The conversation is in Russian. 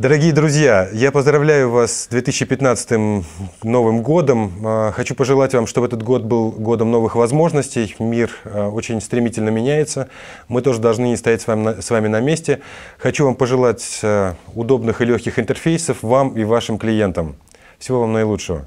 Дорогие друзья, я поздравляю вас с 2015 Новым годом. А, хочу пожелать вам, чтобы этот год был годом новых возможностей. Мир а, очень стремительно меняется. Мы тоже должны не стоять с вами, с вами на месте. Хочу вам пожелать а, удобных и легких интерфейсов вам и вашим клиентам. Всего вам наилучшего.